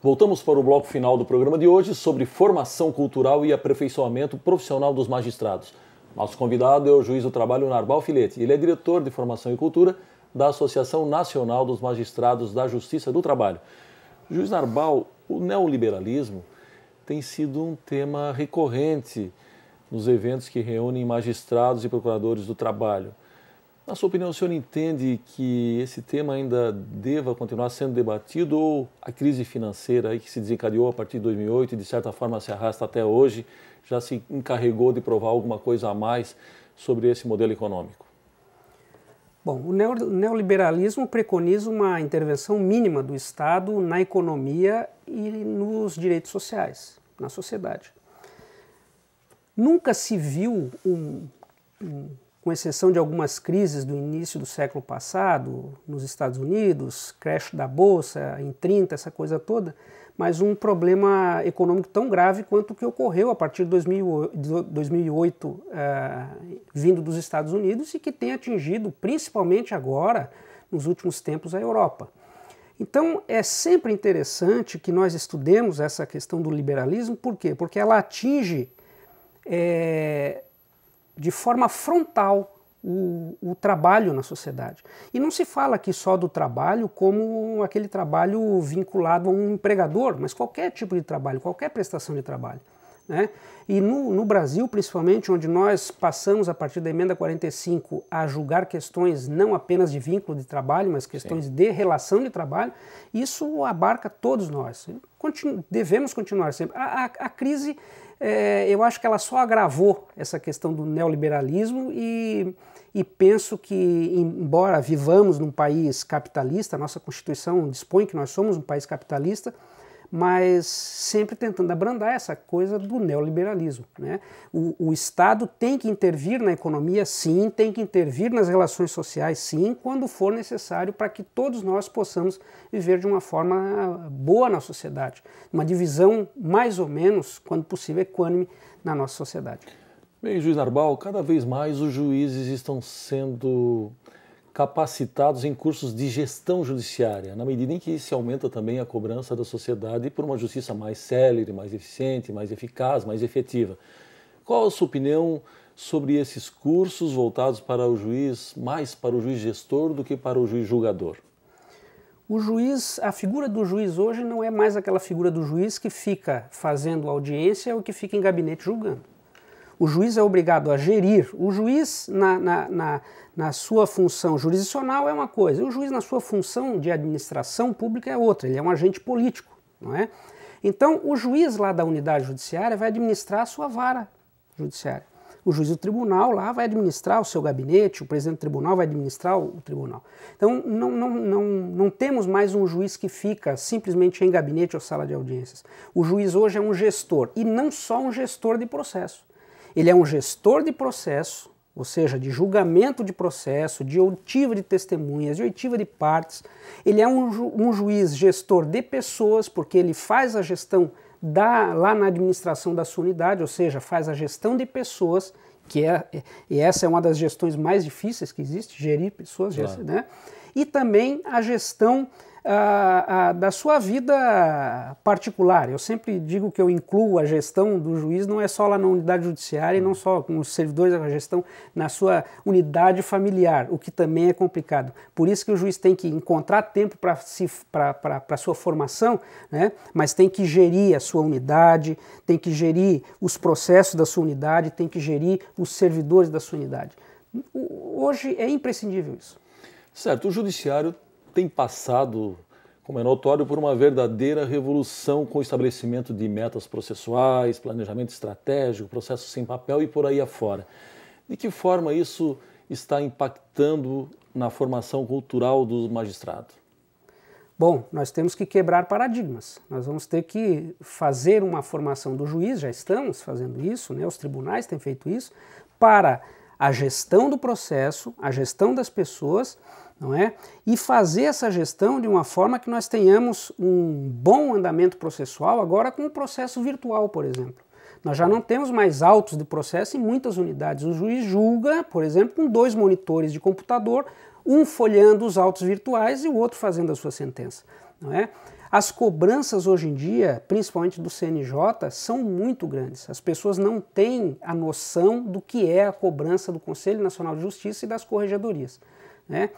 Voltamos para o bloco final do programa de hoje sobre formação cultural e aperfeiçoamento profissional dos magistrados. Nosso convidado é o juiz do trabalho Narbal Filete. Ele é diretor de formação e cultura da Associação Nacional dos Magistrados da Justiça do Trabalho. Juiz Narbal, o neoliberalismo tem sido um tema recorrente nos eventos que reúnem magistrados e procuradores do trabalho. Na sua opinião, o senhor entende que esse tema ainda deva continuar sendo debatido ou a crise financeira aí que se desencadeou a partir de 2008 e de certa forma se arrasta até hoje já se encarregou de provar alguma coisa a mais sobre esse modelo econômico? Bom, o neoliberalismo preconiza uma intervenção mínima do Estado na economia e nos direitos sociais, na sociedade. Nunca se viu um, um com exceção de algumas crises do início do século passado, nos Estados Unidos, crash da bolsa em 30, essa coisa toda, mas um problema econômico tão grave quanto o que ocorreu a partir de 2008, uh, eh, vindo dos Estados Unidos e que tem atingido principalmente agora, nos últimos tempos, a Europa. Então é sempre interessante que nós estudemos essa questão do liberalismo, por quê? Porque ela atinge é, de forma frontal o, o, trabalho na sociedade. E não se fala aqui só do trabalho como aquele trabalho vinculado a um empregador, mas qualquer tipo de trabalho, qualquer prestação de trabalho. Né? E no, no, Brasil, principalmente, onde nós passamos, a partir da emenda 45, a julgar questões não apenas de vínculo de trabalho, mas questões Sim. de relação de trabalho, isso abarca todos nós. Continu devemos continuar sempre. A, a, a crise, é, eu acho que ela só agravou essa questão do neoliberalismo e, e penso que, embora vivamos num país capitalista, nossa Constituição dispõe que nós somos um país capitalista, mas sempre tentando abrandar essa coisa do neoliberalismo. Né? O, o, Estado tem que intervir na economia, sim, tem que intervir nas relações sociais, sim, quando for necessário para que todos nós possamos viver de uma forma boa na sociedade, uma divisão mais ou menos, quando possível, equânime na nossa sociedade. Bem, juiz Narbal, cada vez mais os juízes estão sendo capacitados em cursos de gestão judiciária, na medida em que se aumenta também a cobrança da sociedade por uma justiça mais célere, mais eficiente, mais eficaz, mais efetiva. Qual a sua opinião sobre esses cursos voltados para o juiz, mais para o juiz gestor do que para o juiz julgador? O juiz, a figura do juiz hoje não é mais aquela figura do juiz que fica fazendo audiência ou que fica em gabinete julgando. O juiz é obrigado a gerir. O juiz, na, na, na, na sua função jurisdicional, é uma coisa, o juiz, na sua função de administração pública, é outra. Ele é um agente político, não é? Então, o juiz lá da unidade judiciária vai administrar a sua vara judiciária. O juiz do tribunal lá vai administrar o seu gabinete, o presidente do tribunal vai administrar o tribunal. Então, não, não, não, não temos mais um juiz que fica simplesmente em gabinete ou sala de audiências. O juiz hoje é um gestor, e não só um gestor de processo. Ele é um gestor de processo, ou seja, de julgamento de processo, de oitiva de testemunhas, de oitiva de partes. Ele é um, ju um juiz gestor de pessoas, porque ele faz a gestão da, lá na administração da sua unidade, ou seja, faz a gestão de pessoas, que é, e essa é uma das gestões mais difíceis que existe, gerir pessoas, claro. né? E também a gestão a, a, da sua vida particular. Eu sempre digo que eu incluo a gestão do juiz não é só lá na unidade judiciária e não só com os servidores da é gestão, na sua unidade familiar, o que também é complicado. Por isso que o juiz tem que encontrar tempo para a sua formação, né? mas tem que gerir a sua unidade, tem que gerir os processos da sua unidade, tem que gerir os servidores da sua unidade. Hoje é imprescindível isso. Certo, o judiciário tem passado como é notório, por uma verdadeira revolução com o estabelecimento de metas processuais, planejamento estratégico, processo sem papel e por aí afora. De que forma isso está impactando na formação cultural do magistrado? Bom, nós temos que quebrar paradigmas. Nós vamos ter que fazer uma formação do juiz, já estamos fazendo isso, né? os tribunais têm feito isso, para a gestão do processo, a gestão das pessoas, não é? E fazer essa gestão de uma forma que nós tenhamos um bom andamento processual agora com o processo virtual, por exemplo. Nós já não temos mais autos de processo em muitas unidades. O juiz julga, por exemplo, com dois monitores de computador, um folheando os autos virtuais e o outro fazendo a sua sentença, não é? As cobranças hoje em dia, principalmente do CNJ, são muito grandes. As pessoas não têm a noção do que é a cobrança do Conselho Nacional de Justiça e das corregedorias. Né?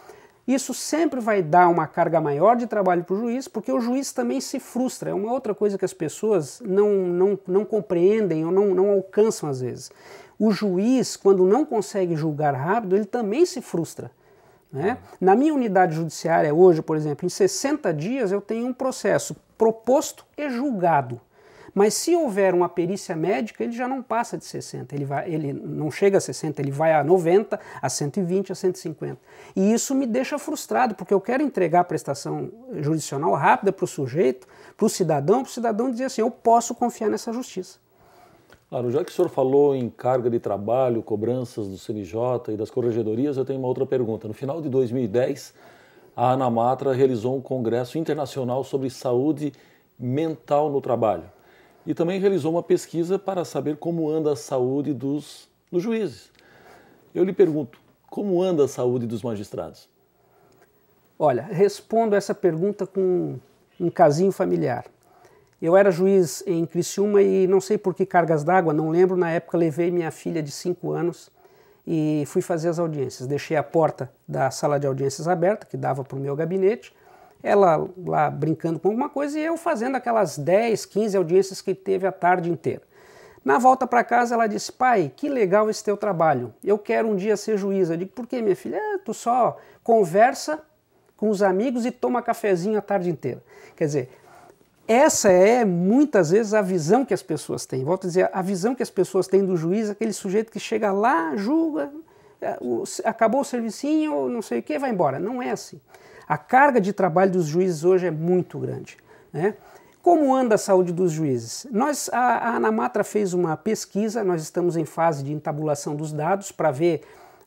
Isso sempre vai dar uma carga maior de trabalho para o juiz, porque o juiz também se frustra. É uma outra coisa que as pessoas não, não, não compreendem ou não, não alcançam às vezes. O juiz, quando não consegue julgar rápido, ele também se frustra. Né? Na minha unidade judiciária hoje, por exemplo, em 60 dias eu tenho um processo proposto e julgado. Mas se houver uma perícia médica, ele já não passa de 60, ele, vai, ele não chega a 60, ele vai a 90, a 120, a 150. E isso me deixa frustrado, porque eu quero entregar a prestação jurisdicional rápida para o sujeito, para o cidadão, para o cidadão dizer assim: eu posso confiar nessa justiça. Claro, já que o senhor falou em carga de trabalho, cobranças do CNJ e das corregedorias, eu tenho uma outra pergunta. No final de 2010, a Anamatra realizou um congresso internacional sobre saúde mental no trabalho e também realizou uma pesquisa para saber como anda a saúde dos, dos juízes. Eu lhe pergunto, como anda a saúde dos magistrados? Olha, respondo essa pergunta com um casinho familiar. Eu era juiz em Criciúma e não sei por que cargas d'água, não lembro, na época levei minha filha de 5 anos e fui fazer as audiências. Deixei a porta da sala de audiências aberta, que dava para o meu gabinete, ela lá brincando com alguma coisa e eu fazendo aquelas 10, 15 audiências que teve a tarde inteira. Na volta para casa, ela disse: Pai, que legal esse teu trabalho. Eu quero um dia ser juíza. Eu digo: Por que, minha filha? É, tu só conversa com os amigos e toma cafezinho a tarde inteira. Quer dizer, essa é muitas vezes a visão que as pessoas têm. Volto a dizer, a visão que as pessoas têm do juiz, aquele sujeito que chega lá, julga, é, acabou o servicinho, não sei o que, vai embora. Não é assim. A carga de trabalho dos juízes hoje é muito grande. Né? Como anda a saúde dos juízes? Nós, a, a Anamatra fez uma pesquisa, nós estamos em fase de entabulação dos dados para ver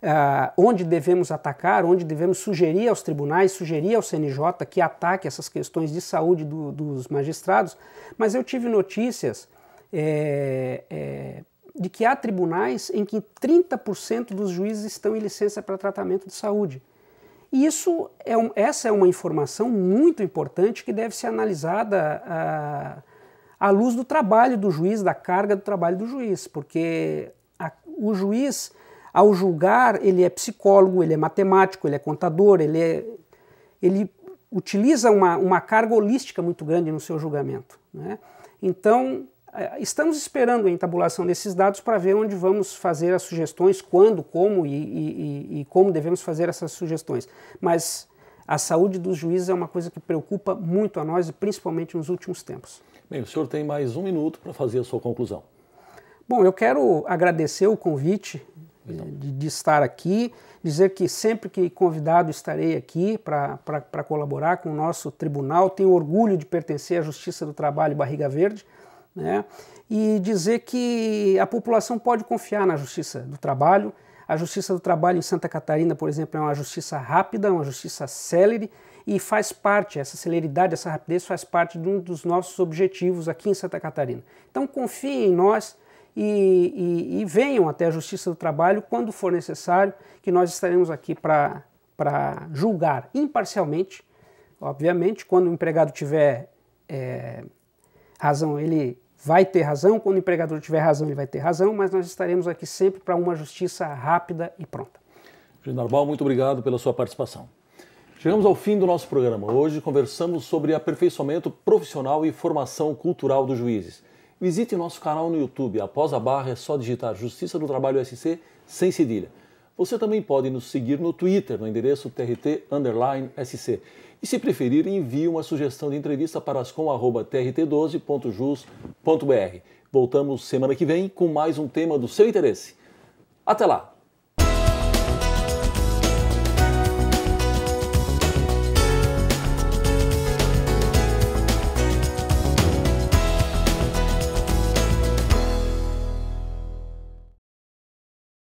ah, onde devemos atacar, onde devemos sugerir aos tribunais, sugerir ao CNJ que ataque essas questões de saúde do, dos magistrados, mas eu tive notícias é, é, de que há tribunais em que 30% dos juízes estão em licença para tratamento de saúde. E isso é um, essa é uma informação muito importante que deve ser analisada a, ah, à luz do trabalho do juiz, da carga do trabalho do juiz, porque a, o juiz ao julgar, ele é psicólogo, ele é matemático, ele é contador, ele, é, ele utiliza uma, uma carga holística muito grande no seu julgamento. Né? Então, é, estamos esperando a entabulação desses dados para ver onde vamos fazer as sugestões, quando, como e, e, e, como devemos fazer essas sugestões. Mas a saúde dos juízes é uma coisa que preocupa muito a nós, principalmente nos últimos tempos. Bem, o senhor tem mais um minuto para fazer a sua conclusão. Bom, eu quero agradecer o convite de, de, estar aqui, dizer que sempre que convidado estarei aqui para colaborar com o nosso tribunal, tenho orgulho de pertencer à Justiça do Trabalho Barriga Verde, né? e dizer que a população pode confiar na Justiça do Trabalho. A Justiça do Trabalho em Santa Catarina, por exemplo, é uma justiça rápida, uma justiça célere, e faz parte, essa celeridade, essa rapidez faz parte de um dos nossos objetivos aqui em Santa Catarina. Então confie em nós, e, e, e venham até a Justiça do Trabalho quando for necessário, que nós estaremos aqui para julgar imparcialmente. Obviamente, quando o empregado tiver é, razão, ele vai ter razão, quando o empregador tiver razão, ele vai ter razão, mas nós estaremos aqui sempre para uma justiça rápida e pronta. Ginarbal, muito obrigado pela sua participação. Chegamos ao fim do nosso programa. Hoje conversamos sobre aperfeiçoamento profissional e formação cultural dos juízes. Visite nosso canal no YouTube. Após a barra é só digitar Justiça do Trabalho SC sem cedilha. Você também pode nos seguir no Twitter, no endereço trt_sc. E se preferir, envie uma sugestão de entrevista para ascom.trt12.jus.br. Voltamos semana que vem com mais um tema do seu interesse. Até lá!